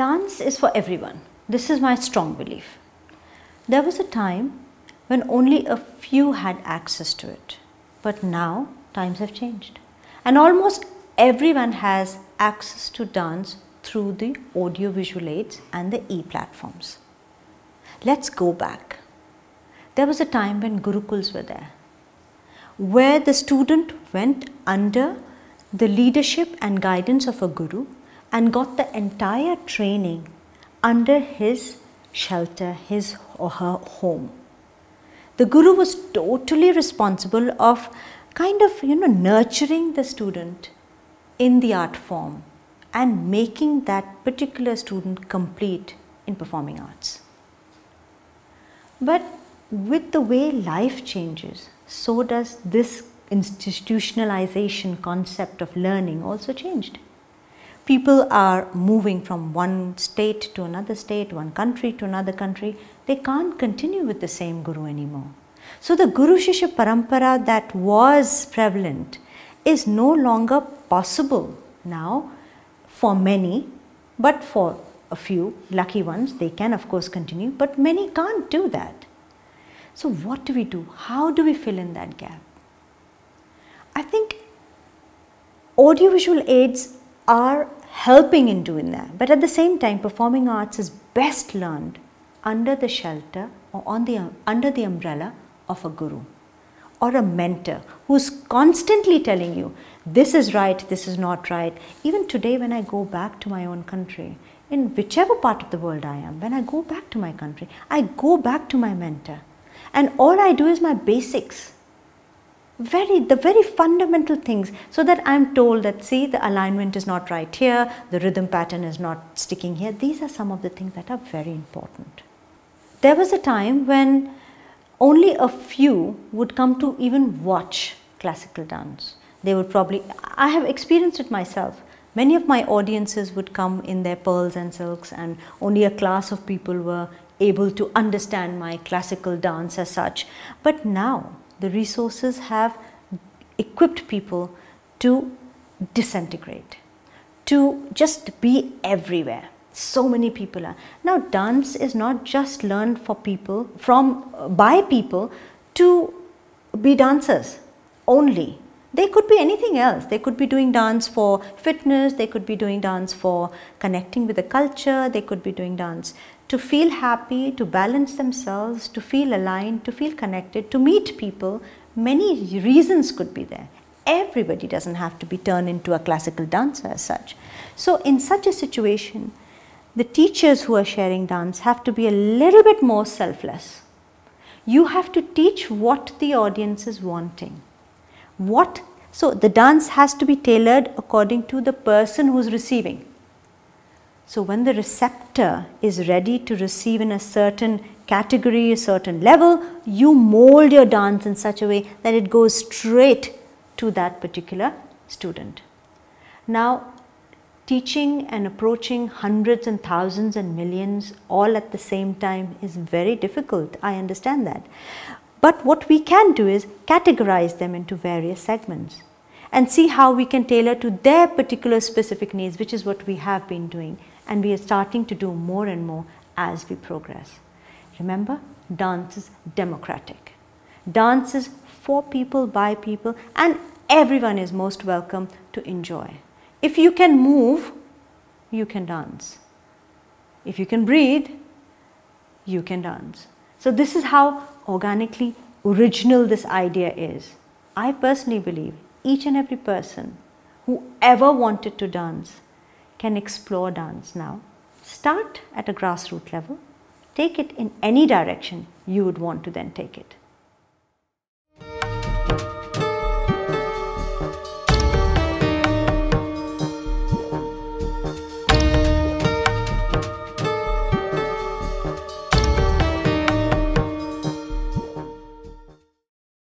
Dance is for everyone. This is my strong belief. There was a time when only a few had access to it, but now times have changed. And almost everyone has access to dance through the audiovisual aids and the e-platforms. Let's go back. There was a time when Gurukuls were there, where the student went under the leadership and guidance of a guru and got the entire training under his shelter, his or her home. The guru was totally responsible of kind of you know nurturing the student in the art form and making that particular student complete in performing arts. But with the way life changes, so does this institutionalization concept of learning also changed people are moving from one state to another state, one country to another country, they can't continue with the same guru anymore. So the Guru Shishya Parampara that was prevalent is no longer possible now for many, but for a few lucky ones, they can of course continue, but many can't do that. So, what do we do? How do we fill in that gap? I think audiovisual aids are helping in doing that. But at the same time, performing arts is best learned under the shelter or on the, under the umbrella of a guru or a mentor who's constantly telling you this is right, this is not right. Even today, when I go back to my own country, in whichever part of the world I am, when I go back to my country, I go back to my mentor. And all I do is my basics very the very fundamental things so that I'm told that see the alignment is not right here, the rhythm pattern is not sticking here. These are some of the things that are very important. There was a time when only a few would come to even watch classical dance. They would probably, I have experienced it myself. Many of my audiences would come in their pearls and silks and only a class of people were able to understand my classical dance as such. But now the resources have equipped people to disintegrate, to just be everywhere. So many people are. Now dance is not just learned for people, from by people to be dancers only. They could be anything else. They could be doing dance for fitness, they could be doing dance for connecting with the culture, they could be doing dance to feel happy, to balance themselves, to feel aligned, to feel connected, to meet people. Many reasons could be there. Everybody doesn't have to be turned into a classical dancer as such. So, in such a situation, the teachers who are sharing dance have to be a little bit more selfless. You have to teach what the audience is wanting what so the dance has to be tailored according to the person who is receiving. So when the receptor is ready to receive in a certain category, a certain level, you mold your dance in such a way that it goes straight to that particular student. Now teaching and approaching hundreds and thousands and millions all at the same time is very difficult. I understand that. But what we can do is categorize them into various segments and see how we can tailor to their particular specific needs, which is what we have been doing and we are starting to do more and more as we progress. Remember, dance is democratic. Dance is for people, by people and everyone is most welcome to enjoy. If you can move, you can dance. If you can breathe, you can dance. So this is how organically original this idea is. I personally believe each and every person who ever wanted to dance can explore dance now. Start at a grassroots level, take it in any direction you would want to then take it.